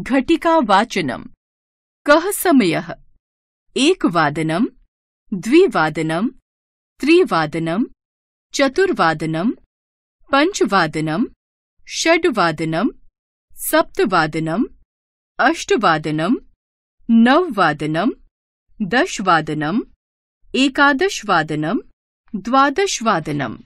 घटिका वाचनम कह समय एक वादनम द्विवादनम त्रिवादनम चतुर्वादनम पंचवादनम षडवादनम सप्तवादनम अष्टवादनम नववादनम दशवादनम एकादशवादनम द्वादशवादनम